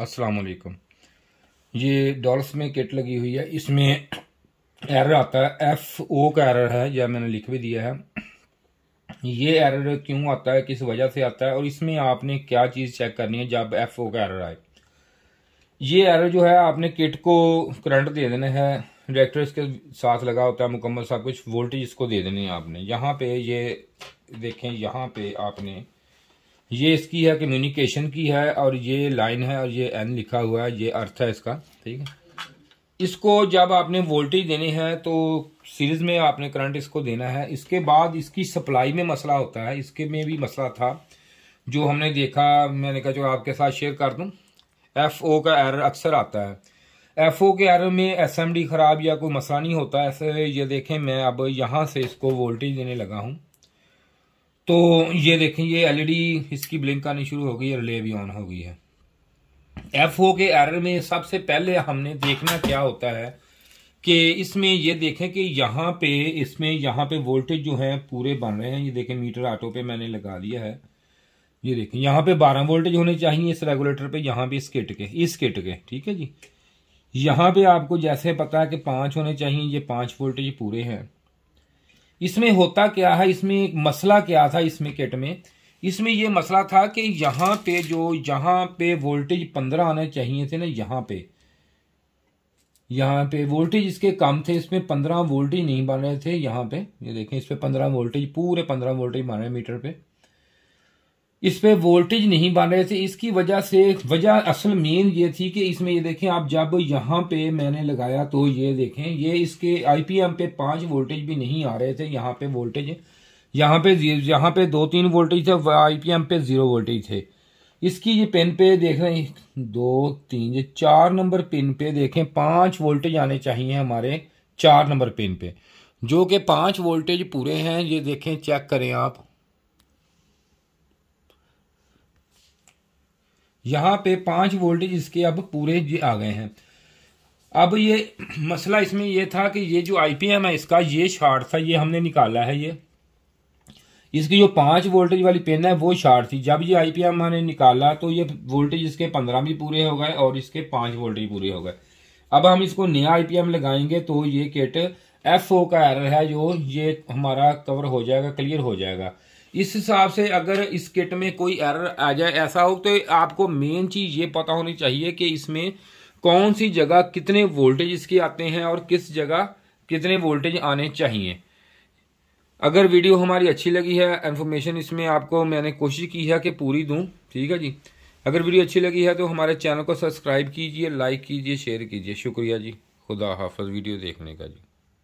अस्सलाम वालेकुम ये डॉल्स में किट लगी हुई है इसमें एरर आता है एफ ओ का एरर है या मैंने लिख भी दिया है ये एरर क्यों आता है किस वजह से आता है और इसमें आपने क्या चीज़ चेक करनी है जब एफ ओ का एरर आए ये एरर जो है आपने किट को करंट दे देना है डायरेक्टर इसके साथ लगा होता है मुकम्मल सब कुछ वोल्टेज इसको दे देनी है आपने यहाँ पे ये देखें यहाँ पे आपने ये इसकी है कम्युनिकेशन की है और ये लाइन है और ये एन लिखा हुआ है ये अर्थ है इसका ठीक है इसको जब आपने वोल्टेज देने हैं तो सीरीज में आपने करंट इसको देना है इसके बाद इसकी सप्लाई में मसला होता है इसके में भी मसला था जो हमने देखा मैंने कहा जो आपके साथ शेयर कर दूं एफ ओ का एरर अक्सर आता है एफ ओ के एरर में एस एम डी ख़राब या कोई मसला नहीं होता ऐसे ये देखें मैं अब यहाँ से इसको वोल्टेज देने लगा हूँ तो ये देखें ये एलईडी e इसकी ब्लिंक आनी शुरू हो गई है रिले भी ऑन हो गई है एफ ओ के एरर में सबसे पहले हमने देखना क्या होता है कि इसमें ये देखें कि यहाँ पे इसमें यहाँ पे वोल्टेज जो है पूरे बन रहे हैं ये देखें मीटर ऑटो पे मैंने लगा दिया है ये देखें यहाँ पे 12 वोल्टेज होने चाहिए इस रेगुलेटर पे यहाँ पे इस किट के इस किट के ठीक है जी यहाँ पे आपको जैसे पता है कि पाँच होने चाहिए ये पाँच वोल्टेज पूरे हैं इसमें होता क्या है इसमें एक मसला क्या था इसमें किट में इसमें यह मसला था कि यहां पे जो यहां पे वोल्टेज पंद्रह आने चाहिए थे ना यहां पे यहां पे वोल्टेज इसके कम थे इसमें पंद्रह वोल्टेज नहीं बन रहे थे यहां पे ये यह देखें इस पर पंद्रह वोल्टेज पूरे पंद्रह वोल्टेज मारे मीटर पे इस पर वोल्टेज नहीं बन रहे थे इसकी वजह से वजह असल मेन ये थी कि इसमें ये देखें आप जब यहाँ पे मैंने लगाया तो ये देखें ये इसके आईपीएम पे पांच वोल्टेज भी नहीं आ रहे थे यहाँ पे वोल्टेज यहाँ पे यहाँ पे दो तीन वोल्टेज थे आईपीएम पे ज़ीरो वोल्टेज थे इसकी ये पिन पे देख रहे हैं दो तीन ये चार नंबर पिन पे देखें पांच वोल्टेज आने चाहिए हमारे चार नंबर पिन पे जो कि पांच वोल्टेज पूरे हैं ये देखें चेक करें आप यहाँ पे पांच वोल्टेज इसके अब पूरे आ गए हैं अब ये मसला इसमें ये था कि ये जो आईपीएम है इसका ये शार्ट था ये हमने निकाला है ये इसकी जो पांच वोल्टेज वाली पेन है वो शार्ट थी जब ये आईपीएम हमने निकाला तो ये वोल्टेज इसके पंद्रह भी पूरे हो गए और इसके पांच वोल्टेज पूरे हो गए अब हम इसको नया आईपीएम लगाएंगे तो ये किट एफ ओ का एरर है जो ये हमारा कवर हो जाएगा क्लियर हो जाएगा इस हिसाब से अगर इस किट में कोई एरर आ जाए ऐसा हो तो आपको मेन चीज़ ये पता होनी चाहिए कि इसमें कौन सी जगह कितने वोल्टेज इसके आते हैं और किस जगह कितने वोल्टेज आने चाहिए अगर वीडियो हमारी अच्छी लगी है इन्फॉर्मेशन इसमें आपको मैंने कोशिश की है कि पूरी दूँ ठीक है जी अगर वीडियो अच्छी लगी है तो हमारे चैनल को सब्सक्राइब कीजिए लाइक कीजिए शेयर कीजिए शुक्रिया जी खुदा हाफज वीडियो देखने का जी